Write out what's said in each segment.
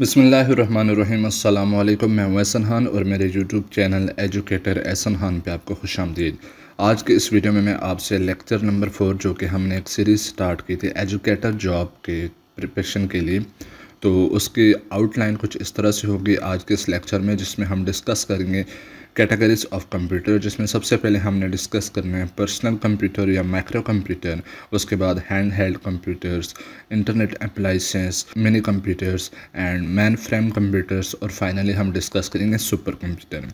बसमीम् अल्लाम मैं वैसन खान और मेरे YouTube channel Educator Ehsan Khan पे आपको खुश आमदीद आज के इस वीडियो में मैं आपसे लेक्चर नंबर फोर जो कि हमने एक सीरीज़ स्टार्ट की थी एजुकेटर जॉब के प्रिपरेशन के लिए तो उसकी आउटलाइन कुछ इस तरह से होगी आज के इस लेक्चर में जिसमें हम डिस्कस करेंगे कैटेगरीज ऑफ कंप्यूटर जिसमें सबसे पहले हमने डिस्कस करना है पर्सनल कंप्यूटर या माइक्रो कंप्यूटर उसके बाद handheld computers internet appliances mini computers and mainframe computers और फाइनली हम डिस्कस करेंगे सुपर कंप्यूटर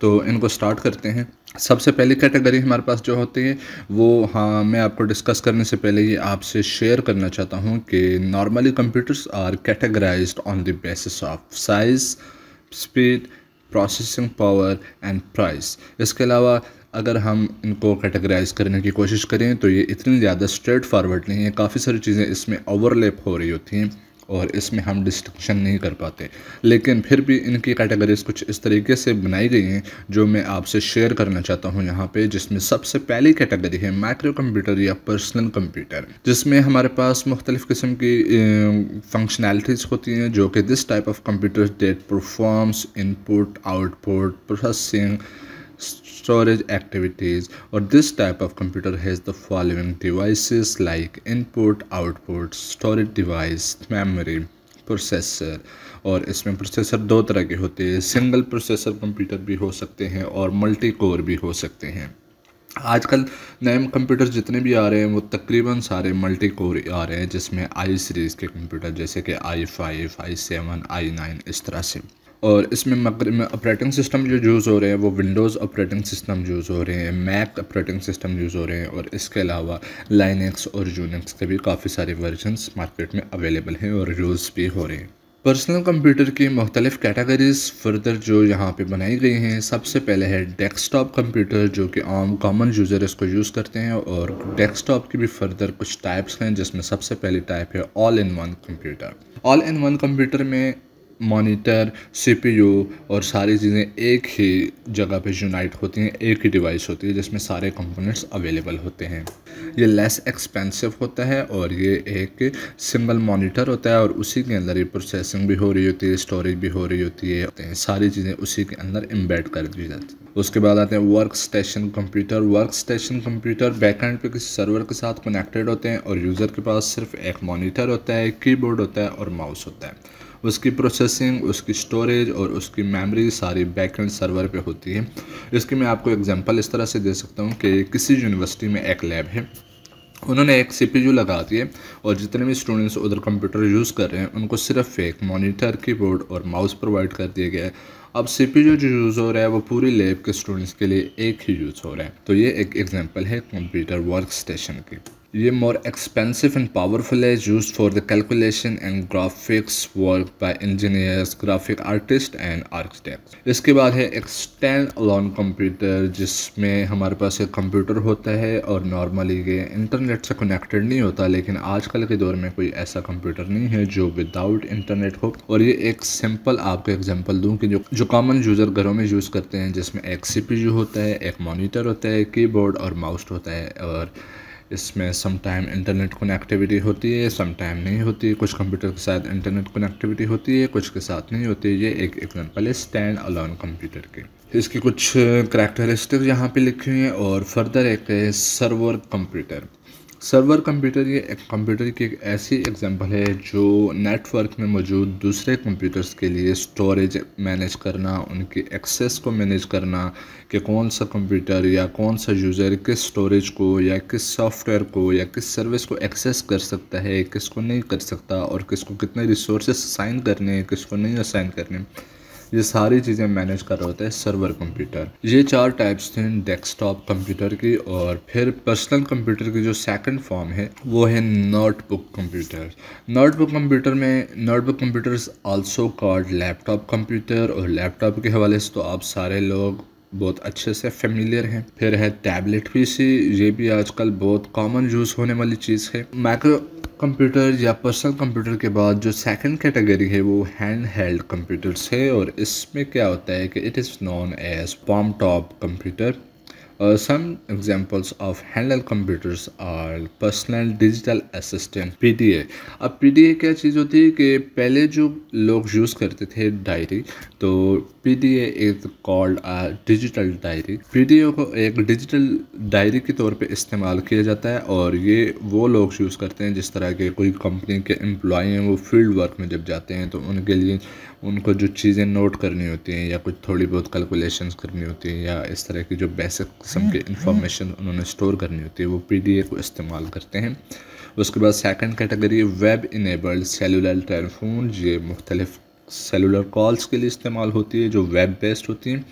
तो इनको स्टार्ट करते हैं सबसे पहली कैटेगरी हमारे पास जो होती है वो हाँ मैं आपको डिस्कस करने से पहले ये आपसे शेयर करना चाहता हूँ कि normally computers are categorize on the basis of size speed processing power and price इसके अलावा अगर हम इनको कैटेगराइज करने की कोशिश करें तो ये इतनी ज़्यादा स्ट्रेट फॉरवर्ड नहीं है काफ़ी सारी चीज़ें इसमें ओवरलेप हो रही होती हैं और इसमें हम डिस्टिंक्शन नहीं कर पाते लेकिन फिर भी इनकी कैटेगरीज कुछ इस तरीके से बनाई गई हैं जो मैं आपसे शेयर करना चाहता हूँ यहाँ पे जिसमें सबसे पहली कैटेगरी है माइक्रो कंप्यूटर या पर्सनल कंप्यूटर जिसमें हमारे पास मुख्तलिफ़ किस्म की फंक्शनैलिटीज़ होती हैं जो कि this type of computer that performs input output processing storage activities or this type of computer has the following devices like input output storage device memory processor और इसमें प्रोसेसर दो तरह के होते हैं सिंगल प्रोसेसर कंप्यूटर भी हो सकते हैं और मल्टी कोर भी हो सकते हैं आजकल नए कंप्यूटर जितने भी आ रहे हैं वो तकरीबन सारे मल्टी कोर आ रहे हैं जिसमें आई सीरीज़ के कंप्यूटर जैसे कि I five I seven I nine इस तरह से और इसमें ऑपरेटिंग सिस्टम जो यूज़ हो रहे हैं वो विंडोज़ ऑपरेटिंग सिस्टम यूज़ हो रहे हैं मैक ऑपरेटिंग सिस्टम यूज़ हो रहे हैं और इसके अलावा लाइनक्स और यूनिक्स के भी काफ़ी सारे वर्जनस मार्केट में अवेलेबल हैं और यूज़ भी हो रहे हैं पर्सनल कंप्यूटर की मुख्तलिफ कैटेगरीज फर्दर जो यहाँ पे बनाई गई हैं सबसे पहले है डेस्कटॉप कंप्यूटर जो कि आम कॉमन यूज़र इसको यूज़ करते हैं और डेस्कटॉप की भी फर्दर कुछ टाइप्स हैं जिसमें सबसे पहले टाइप है all in one computer all in one computer में मॉनिटर सीपीयू और सारी चीज़ें एक ही जगह पे यूनाइट होती हैं एक ही डिवाइस होती है जिसमें सारे कंपोनेंट्स अवेलेबल होते हैं ये लेस एक्सपेंसिव होता है और ये एक सिंगल मॉनिटर होता है और उसी के अंदर ये प्रोसेसिंग भी हो रही होती है स्टोरेज भी हो रही होती है सारी चीज़ें उसी के अंदर इम्बेड कर दी जाती है उसके बाद आते हैं workstation computer workstation computer backend पे किसी सर्वर के साथ कनेक्टेड होते हैं और यूज़र के पास सिर्फ एक मॉनिटर होता है कीबोर्ड होता है और माउस होता है उसकी प्रोसेसिंग उसकी स्टोरेज और उसकी मेमोरी सारी बैकेंड सर्वर पे होती है इसकी मैं आपको एग्जांपल इस तरह से दे सकता हूँ कि किसी यूनिवर्सिटी में एक लैब है उन्होंने एक सी पी यू लगा दिए और जितने भी स्टूडेंट्स उधर कंप्यूटर यूज़ कर रहे हैं उनको सिर्फ एक मोनीटर कीबोर्ड और माउस प्रोवाइड कर दिया गया है अब सी पी यू जो यूज़ हो रहा है वो पूरी लैब के स्टूडेंट्स के लिए एक ही यूज़ हो रहा है तो ये एक एग्जांपल है कंप्यूटर वर्क स्टेशन की ये मोर एक्सपेंसिव एंड पावरफुल है use for the calculation and graphics work by engineers graphic artist and architect इसके बाद है एक अलॉन कंप्यूटर जिसमें हमारे पास एक कंप्यूटर होता है और नॉर्मली ये इंटरनेट से कनेक्टेड नहीं होता लेकिन आजकल के दौर में कोई ऐसा कंप्यूटर नहीं है जो विदाउट इंटरनेट हो और ये एक सिंपल आपको एग्जाम्पल दूँ कि जो जो कॉमन यूज़र घरों में यूज़ करते हैं जिसमें एक सी होता है एक मोनीटर होता है कीबोर्ड और माउस होता है और इसमें सम टाइम इंटरनेट कनेक्टिविटी होती है टाइम नहीं होती कुछ कंप्यूटर के साथ इंटरनेट कनेक्टिविटी होती है कुछ के साथ नहीं होती ये एक एग्जांपल है स्टैंड अलोन कंप्यूटर के इसकी कुछ करैक्टरिस्टिक यहाँ पे लिखी हुई हैं और फर्दर एक है सर्वर कंप्यूटर सर्वर कंप्यूटर ये एक कंप्यूटर की एक ऐसी एग्जांपल है जो नेटवर्क में मौजूद दूसरे कंप्यूटर्स के लिए स्टोरेज मैनेज करना उनके एक्सेस को मैनेज करना कि कौन सा कंप्यूटर या कौन सा यूज़र किस स्टोरेज को या किस सॉफ्टवेयर को या किस सर्विस को एक्सेस कर सकता है किसको नहीं कर सकता और किसको कितने रिसोर्स असाइन करने हैं किसको नहीं असाइन करने ये सारी चीज़ें मैनेज कर रहे होते हैं सर्वर कंप्यूटर ये चार टाइप्स थे डेस्कटॉप कंप्यूटर की और फिर पर्सनल कंप्यूटर की जो सेकंड फॉर्म है वो है नोटबुक कंप्यूटर नोटबुक कंप्यूटर में notebook computers also called laptop computer और लैपटॉप के हवाले से तो आप सारे लोग बहुत अच्छे से फेमिलियर हैं फिर है टैबलेट पीसी ये भी आजकल बहुत कॉमन यूज़ होने वाली चीज़ है माइक्रो कंप्यूटर या पर्सनल कंप्यूटर के बाद जो सेकंड कैटेगरी है वो हैंड हेल्ड कंप्यूटर्स है और इसमें क्या होता है कि it is known as palmtop computer Uh, some examples of handheld computers are personal digital assistant P D A अब पी डी ए क्या चीज़ होती है कि पहले जो लोग यूज़ करते थे डायरी तो P D A is called a digital diary P D A को एक डिजिटल डायरी के तौर पे इस्तेमाल किया जाता है और ये वो लोग यूज़ करते हैं जिस तरह के कोई कंपनी के एम्प्लॉय हैं वो फील्ड वर्क में जब जाते हैं तो उनके लिए उनको जो चीज़ें नोट करनी होती हैं या कुछ थोड़ी बहुत कैलकुलेशंस करनी होती हैं या इस तरह की जो बेसिक किस्म की इंफॉर्मेशन हम्म, हम्म। उन्होंने स्टोर करनी होती है वो पी को इस्तेमाल करते हैं उसके बाद second category web enabled cellular telephone ये मुख्तलिफ सेलुलर कॉल्स के लिए इस्तेमाल होती है जो वेब बेस्ड होती हैं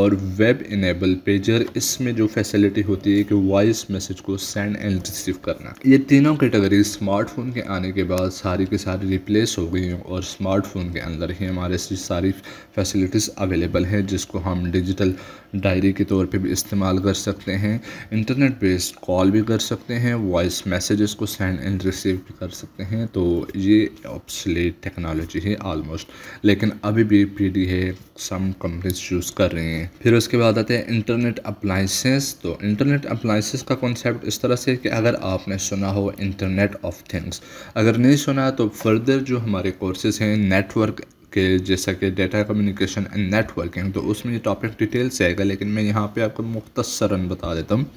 और वेब इनेबल पेजर इसमें जो फैसिलिटी होती है कि वॉइस मैसेज को सेंड एंड रिसीव करना ये तीनों कैटेगरी स्मार्टफोन के आने के बाद सारी के सारी रिप्लेस हो गई हैं और स्मार्टफोन के अंदर ही हमारे सारी फैसिलिटीज़ अवेलेबल हैं जिसको हम डिजिटल डायरी के तौर पे भी इस्तेमाल कर सकते हैं इंटरनेट बेस्ड कॉल भी कर सकते हैं वॉइस मैसेजेस को सेंड एंड रिसीव भी कर सकते हैं तो ये ऑप्सलेट टेक्नोलॉजी है आलमोस्ट लेकिन अभी भी डी है सम कंपनीज यूज़ कर रही हैं फिर उसके बाद आते हैं इंटरनेट अप्लाइंसेस तो इंटरनेट अप्लाइंसेस का कॉन्सेप्ट इस तरह से कि अगर आपने सुना हो इंटरनेट ऑफ थिंग्स अगर नहीं सुना तो फर्दर जो हमारे कोर्सेज हैं नेटवर्क के जैसा कि डेटा कम्युनिकेशन एंड नेटवर्किंग तो उसमें ये टॉपिक डिटेल से आएगा लेकिन मैं यहाँ पे आपको मुख्तसरन बता देता हूँ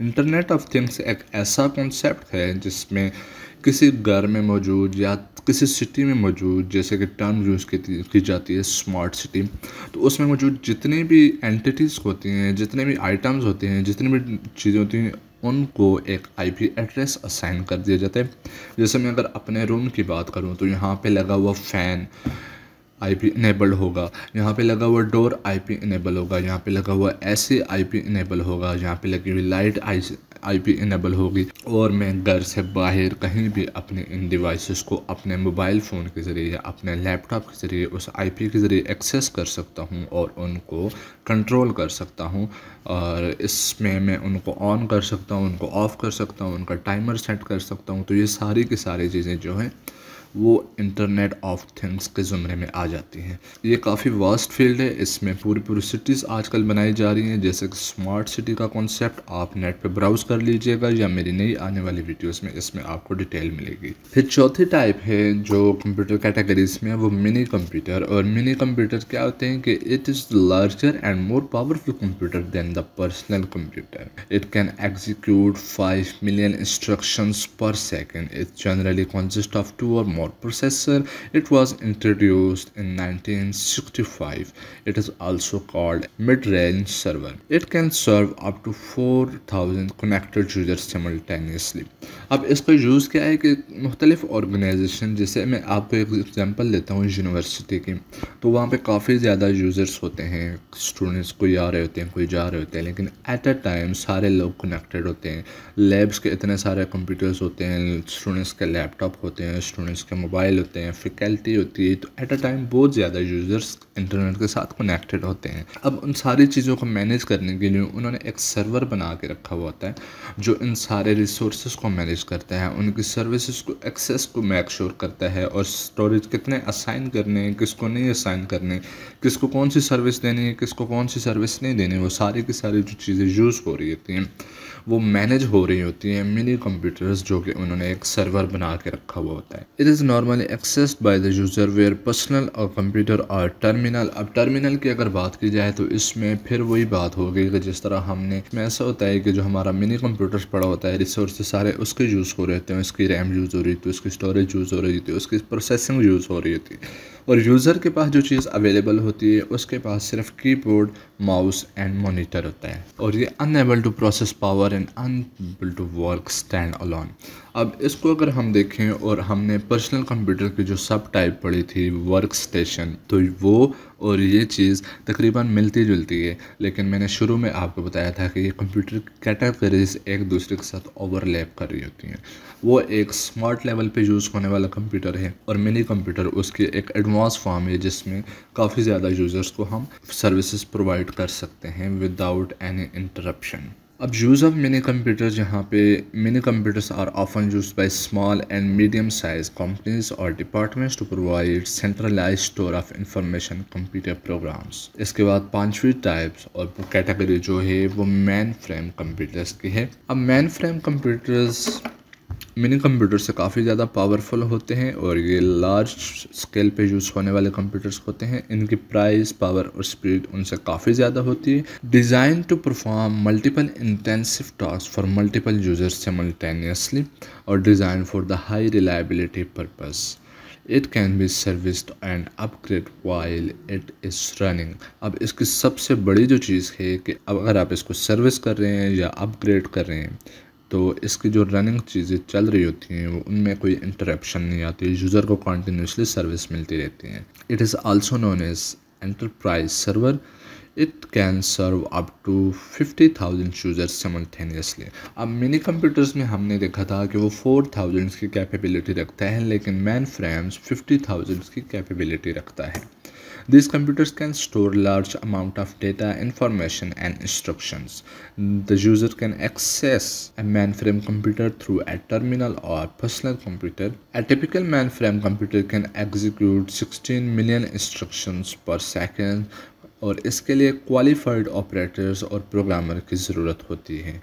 इंटरनेट ऑफ थिंग्स एक ऐसा कॉन्सेप्ट है जिसमें किसी घर में मौजूद या किसी सिटी में मौजूद जैसे कि टर्म यूज़ की जाती है स्मार्ट सिटी तो उसमें मौजूद जितने भी एंटिटीज़ होती हैं जितने भी आइटम्स होते हैं जितनी भी चीज़ें होती हैं उनको एक आईपी एड्रेस असाइन कर दिया जाता है जैसे मैं अगर अपने रूम की बात करूँ तो यहाँ पे लगा हुआ फ़ैन आईपी इनेबल होगा यहाँ पे लगा हुआ डोर आईपी इनेबल होगा यहाँ पे लगा हुआ ऐसे आईपी इनेबल होगा यहाँ पे लगी हुई लाइट आई आईपी इनेबल होगी और मैं घर से बाहर कहीं भी अपने इन डिवाइसेस को अपने मोबाइल फ़ोन के ज़रिए या अपने लैपटॉप के ज़रिए उस आईपी के ज़रिए एक्सेस कर सकता हूँ और उनको कंट्रोल कर सकता हूँ और इसमें मैं उनको ऑन कर सकता हूँ उनको ऑफ़ कर सकता हूँ उनका टाइमर सेट कर सकता हूँ तो ये सारी की सारी चीज़ें जो हैं वो इंटरनेट ऑफ थिंग्स के ज़ुमरे में आ जाती हैं ये काफ़ी वास्ट फील्ड है इसमें पूरी पूरी सिटीज़ आजकल बनाई जा रही हैं जैसे कि स्मार्ट सिटी का कॉन्सेप्ट आप नेट पर ब्राउज़ कर लीजिएगा या मेरी नई आने वाली वीडियोज़ में इसमें आपको डिटेल मिलेगी फिर चौथी टाइप है जो कंप्यूटर कैटेगरीज में है वो मिनी कंप्यूटर और मिनी कंप्यूटर क्या होते हैं कि it is larger and more powerful computer than the personal computer it can execute five million instructions per second it generally consist of two or mode processor. It was introduced in 1965. It is also called mid-range server. It can serve up to 4000 connected users simultaneously. अब इसको use क्या है कि मुख्तलिफ organisation जैसे मैं आपको एक एग्जांपल लेता हूँ यूनिवर्सिटी की तो वहाँ पे काफ़ी ज़्यादा यूज़र्स होते हैं स्टूडेंट्स कोई आ रहे होते हैं कोई जा रहे होते हैं लेकिन एट अ टाइम सारे लोग कनेक्टेड होते हैं लैब्स के इतने सारे कंप्यूटर्स होते हैं स्टूडेंट्स के लैपटॉप होते हैं स्टूडेंट्स उसके मोबाइल होते हैं फैकल्टी होती है तो एट अ टाइम बहुत ज़्यादा यूज़र्स इंटरनेट के साथ कनेक्टेड होते हैं अब उन सारी चीज़ों को मैनेज करने के लिए उन्होंने एक सर्वर बना के रखा हुआ होता है जो इन सारे रिसोर्स को मैनेज करता है उनकी सर्विस को एक्सेस को मैक श्योर करता है और स्टोरेज कितने असाइन करने हैं को नहीं असाइन करने किसको कौन सी सर्विस देनी है किसको कौन सी सर्विस नहीं देनी वो सारी की सारी जो चीज़ें यूज़ हो रही होती हैं वो मैनेज हो रही होती हैं मिनी कंप्यूटर्स जो कि उन्होंने एक सर्वर बना के रखा हुआ होता है it is normally accessed by the user where personal और कंप्यूटर और टर्मिनल अब टर्मिनल की अगर बात की जाए तो इसमें फिर वही बात हो गई कि जिस तरह हमने इसमें ऐसा होता है कि जो हमारा मिनी कंप्यूटर्स पड़ा होता है रिसोर्स सारे उसके यूज़ हो रहे होते हैं उसकी रैम यूज़ हो रही थी उसकी स्टोरेज यूज़ हो रही थी उसकी प्रोसेसिंग यूज़ हो रही थी और यूज़र के पास जो चीज़ अवेलेबल होती है उसके पास सिर्फ कीबोर्ड माउस एंड मॉनिटर होता है और ये unable to process power and unable to work stand alone अब इसको अगर हम देखें और हमने पर्सनल कंप्यूटर की जो सब टाइप पढ़ी थी वर्क स्टेशन तो वो और ये चीज़ तकरीबन मिलती जुलती है लेकिन मैंने शुरू में आपको बताया था कि ये कंप्यूटर कैटेगरीज एक दूसरे के साथ ओवरलैप कर रही होती हैं वो एक स्मार्ट लेवल पे यूज़ होने वाला कंप्यूटर है और मिनी कंप्यूटर उसकी एक एडवांस कैनवास फॉर्म है जिसमें काफ़ी ज़्यादा यूज़र्स को हम सर्विसेज प्रोवाइड कर सकते हैं विदाउट एनी इंटरप्शन अब यूज़ ऑफ मिनी कंप्यूटर जहाँ पे mini computers are often use by small and medium size companies और departments to provide centralize store of information computer programs इसके बाद पांचवी टाइप्स और कैटेगरी जो है वो मैन फ्रेम कंप्यूटर्स की है अब mainframe computers mini computer से काफ़ी ज़्यादा पावरफुल होते हैं और ये लार्ज स्केल पे यूज़ होने वाले कंप्यूटर्स होते हैं इनकी प्राइस पावर और स्पीड उनसे काफ़ी ज़्यादा होती है design to perform multiple intensive task for multiple users से मल्टेनियसली और design for the high reliability purpose. It can be service and upgrade while it is running अब इसकी सबसे बड़ी जो चीज़ है कि अगर आप इसको सर्विस कर रहे हैं या अपग्रेड कर रहे हैं तो इसकी जो रनिंग चीज़ें चल रही होती हैं वो उनमें कोई इंटरप्शन नहीं आती यूज़र को कॉन्टीन्यूसली सर्विस मिलती रहती हैं it is also known as enterprise server it can serve up to fifty thousand user simultaneously अब मिनी कंप्यूटर्स में हमने देखा था कि वो फोर थाउजेंड्स की कैपेबिलिटी रखता है लेकिन मैन फ्रेम्स फिफ्टी थाउजेंड्स की कैपेबिलिटी रखता है These computers can store large amount of data, information and instructions. The user can access a mainframe computer through a terminal or personal computer. A typical mainframe computer can execute 16 million instructions per second और इसके लिए qualified operators और programmer की ज़रूरत होती है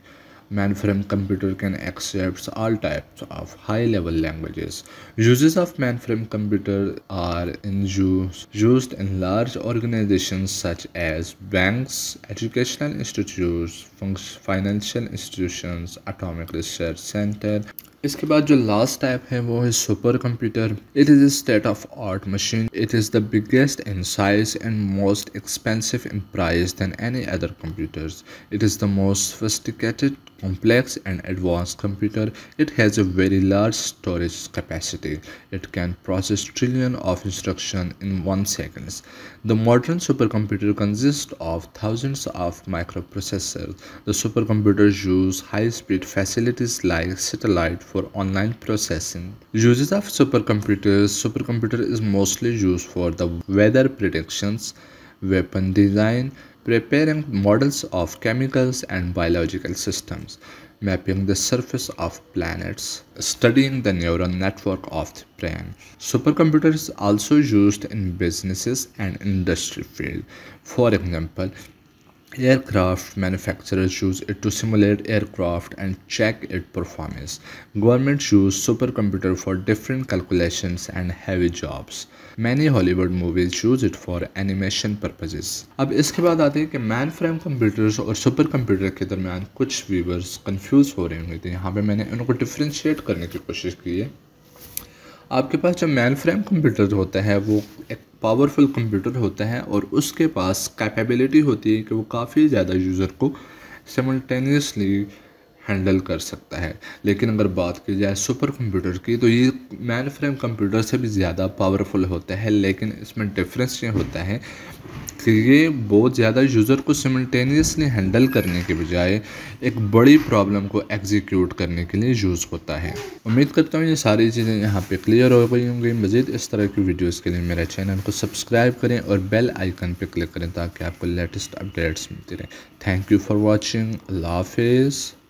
mainframe computer can accept all types of high-level languages. Uses of mainframe computer are in use, used in large organizations such as banks, educational institutes, financial institutions, atomic research center, इसके बाद जो last type है वो है super computer it is state of art machine it is the biggest in size and most expensive in price than any other computers it is the complex and advanced computer it has a very large storage capacity it can process trillion of instruction in 1 seconds the modern supercomputer consists of thousands of microprocessors the supercomputers use high speed facilities like satellite for online processing. Uses of supercomputers Supercomputer is mostly used for the weather predictions, weapon design, preparing models of chemicals and biological systems, mapping the surface of planets, studying the neural network of the brain. Supercomputer is also used in businesses and industry field. For example, aircraft manufacturer choose it to simulate aircraft and check its performance government choose supercomputer for different calculations and heavy jobs many hollywood movies choose it for animation purposes अब इसके बाद आते हैं कि mainframe computers और super computer के दरमियान कुछ व्यूवर्स कंफ्यूज हो रहे होंगे तो यहाँ पे मैंने उनको डिफ्रेंशिएट करने की कोशिश की है आपके पास जो मैन फ्रेम कंप्यूटर होता है वो एक पावरफुल कंप्यूटर होता है और उसके पास कैपेबिलिटी होती है कि वो काफ़ी ज़्यादा यूज़र को सिमल्टेनियसली हैंडल कर सकता है लेकिन अगर बात की जाए सुपर कंप्यूटर की तो ये मैन फ्रेम कंप्यूटर से भी ज़्यादा पावरफुल होता है लेकिन इसमें डिफरेंस ये होता है कि ये बहुत ज़्यादा यूज़र को सिमल्टेनियसली हैंडल करने के बजाय एक बड़ी प्रॉब्लम को एग्जीक्यूट करने के लिए यूज़ होता है उम्मीद करता हूँ ये सारी चीज़ें यहाँ पे क्लियर हो गई होंगी मज़ीद इस तरह की वीडियोस के लिए मेरे चैनल को सब्सक्राइब करें और बेल आइकन पे क्लिक करें ताकि आपको लेटेस्ट अपडेट्स मिलती रहें थैंक यू फॉर वॉचिंग अल्लाह हाफिज़